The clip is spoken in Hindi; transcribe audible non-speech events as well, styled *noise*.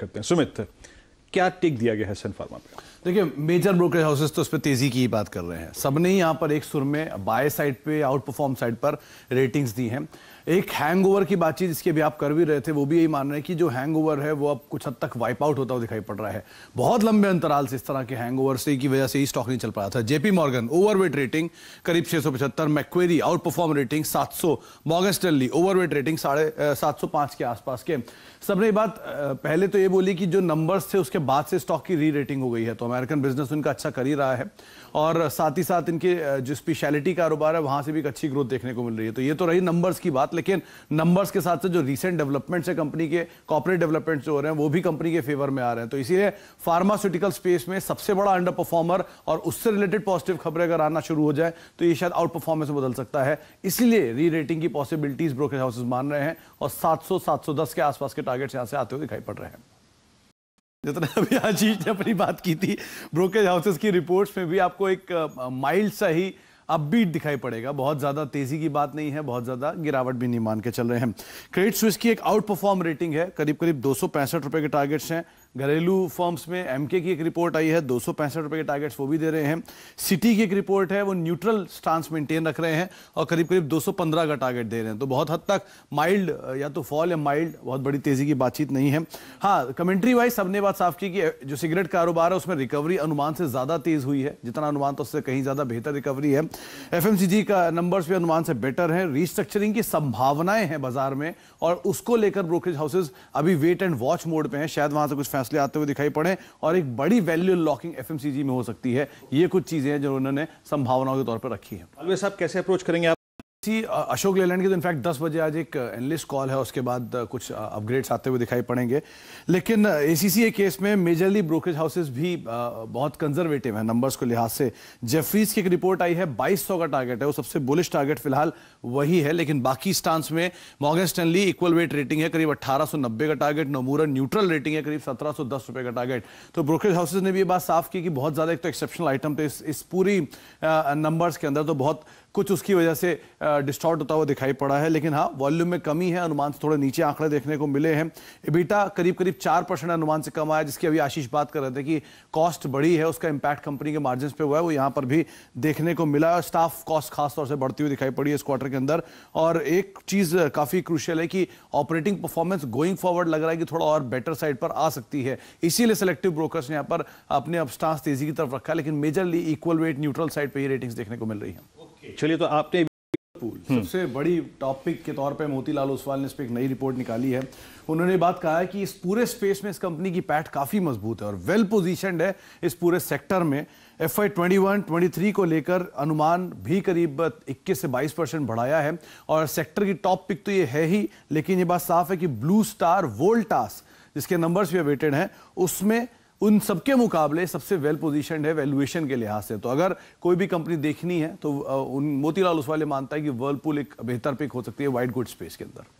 Captain Summit क्या टिक दिया गया है सन फार्मा पे देखिए मेजर ब्रोकरेज हाउसेस तो इस पर तेजी की ही बात कर रहे हैं सबने ही यहाँ पर एक सुर में बाय साइड पे आउट परफॉर्म साइड पर रेटिंग्स दी हैं एक हैंगओवर की बातचीत जिसके भी आप कर भी रहे थे वो भी यही मान रहे हैं कि जो हैंगओवर है वो अब कुछ हद तक वाइप आउट होता हुआ दिखाई पड़ रहा है बहुत लंबे अंतराल से इस तरह के हैंग से की वजह से ही स्टॉक नहीं चल पा रहा था जेपी मॉर्गन ओवरवेट रेटिंग करीब छह सौ पचहत्तर मैक्वेरी आउट परफॉर्म रेटिंग सात सौ मॉर्गन स्टेनली ओवरवेट रेटिंग साढ़े सात सौ पाँच के आसपास के सबने बात पहले तो ये बोली कि जो नंबर्स थे उसके के बाद से स्टॉक की री रेटिंग हो गई है तो अमेरिकन बिजनेस उनका अच्छा कर ही रहा है और साथ ही साथ इनके जो स्पेशलिटी कारोबार है वहां से भी एक अच्छी ग्रोथ देखने को मिल रही है तो ये तो रही नंबर्स की बात लेकिन नंबर्स के साथ से जो रिसेंट डेवलपमेंट्स है कंपनी के कॉपरेट डेवलपमेंट्स जो हो रहे हैं वो भी कंपनी के फेवर में आ रहे हैं तो इसीलिए फार्मास्यूटिकल स्पेस में सबसे बड़ा अंडर परफॉर्मर और उससे रिलेटेड पॉजिटिव खबरें अगर आना शुरू हो जाए तो ये शायद आउट परफॉर्मेंस बदल सकता है इसलिए री रेटिंग की पॉसिबिलिटीज ब्रोकरेज हाउसेज मान रहे हैं और सात सौ के आसपास के टारगेट्स यहाँ से आते हुए दिखाई पड़ रहे हैं जितना *laughs* अभी आजीज ने अपनी बात की थी ब्रोकरेज हाउसेस की रिपोर्ट्स में भी आपको एक माइल्ड सा ही अपबीट दिखाई पड़ेगा बहुत ज़्यादा तेज़ी की बात नहीं है बहुत ज़्यादा गिरावट भी नहीं मान के चल रहे हैं क्रेडिट स्विस की एक आउट परफॉर्म रेटिंग है करीब करीब दो रुपए के टारगेट्स हैं घरेलू फॉर्म्स में एमके की एक रिपोर्ट आई है दो रुपए के टारगेट्स वो भी दे रहे हैं सिटी की एक रिपोर्ट है वो न्यूट्रल स्टांस मेंटेन रख रहे हैं और करीब करीब 215 का टारगेट दे रहे हैं तो बहुत हद तक माइल्ड या तो फॉल या माइल्ड बहुत बड़ी तेजी की बातचीत नहीं है हाँ कमेंट्री वाइज सबने बात साफ की कि जो सिगरेट कारोबार है उसमें रिकवरी अनुमान से ज़्यादा तेज़ हुई है जितना अनुमान तो उससे कहीं ज़्यादा बेहतर रिकवरी है एफ का नंबर्स भी अनुमान से बेटर है रिस्ट्रक्चरिंग की संभावनाएं हैं बाजार में और उसको लेकर ब्रोकरेज हाउसेज अभी वेट एंड वॉच मोड पर हैं शायद वहां से कुछ फैसले आते हुए दिखाई पड़े और एक बड़ी वैल्यू लॉकिंग एफ में हो सकती है ये कुछ चीजें हैं जो उन्होंने संभावनाओं के तौर पर रखी है अलवे साहब कैसे अप्रोच करेंगे आप? अशोक लेलैंड की तो इनफैक्ट 10 बजे आज एक एनलिस्ट कॉल है उसके बाद कुछ अपग्रेड्स आते हुए दिखाई पड़ेंगे लेकिन ए के केस में मेजरली ब्रोकरेज हाउसेस भी बहुत कंजर्वेटिव है नंबर्स को लिहाज से जेफरीज की एक रिपोर्ट आई है 2200 का टारगेट है वो सबसे बुलिश टारगेट फिलहाल वही है लेकिन बाकी स्टांस में Morgan Stanley equal weight rating है करीब अट्ठारह का टारगेट नमूरा न्यूट्रल रेटिंग है करीब सत्रह का टारगेट तो ब्रोकरेज हाउसेज ने भी ये बात साफ की कि बहुत ज़्यादा एक तो एक्सेप्शनल आइटम थे इस पूरी नंबर्स के अंदर तो बहुत कुछ उसकी वजह से डिस्टॉर्ट होता हुआ दिखाई पड़ा है लेकिन हाँ वॉल्यूम में कमी है अनुमान से थोड़े नीचे आंकड़े देखने को मिले हैं इबीटा करीब करीब चार परसेंट अनुमान से कम आया जिसकी अभी आशीष बात कर रहे थे कि कॉस्ट बढ़ी है उसका इम्पैक्ट कंपनी के मार्जिन पे हुआ है वो यहाँ पर भी देखने को मिला है स्टाफ कॉस्ट खासतौर से बढ़ती हुई दिखाई पड़ी है इस क्वार्टर के अंदर और एक चीज़ काफ़ी क्रुशियल है कि ऑपरेटिंग परफॉर्मेंस गोइंग फॉरवर्ड लग रहा है कि थोड़ा और बेटर साइड पर आ सकती है इसीलिए सेलेक्टिव ब्रोकर्स ने यहाँ पर अपने अब स्टांस तेजी की तरफ रखा लेकिन majorly equal weight neutral side पर ही रेटिंग्स देखने को मिल रही है चलिए तो आपने हम्म। सबसे बड़ी टॉपिक के तौर पे मोतीलाल ओसवाल ने इस पर एक नई रिपोर्ट निकाली है उन्होंने बात कहा है कि इस पूरे स्पेस में इस कंपनी की पैठ काफ़ी मजबूत है और वेल पोजिशन है इस पूरे सेक्टर में एफ आई ट्वेंटी को लेकर अनुमान भी करीब 21 से 22 परसेंट बढ़ाया है और सेक्टर की टॉप पिक तो ये है ही लेकिन ये बात साफ है कि ब्लू स्टार वोल्टास जिसके नंबर्स भी अवेटेड हैं उसमें उन सबके मुकाबले सबसे वेल पोजिशन है वैल्यूएशन के लिहाज से तो अगर कोई भी कंपनी देखनी है तो उन मोतीलाल उसवाले मानता है कि वर्लपूल एक बेहतर पिक हो सकती है वाइड गुड स्पेस के अंदर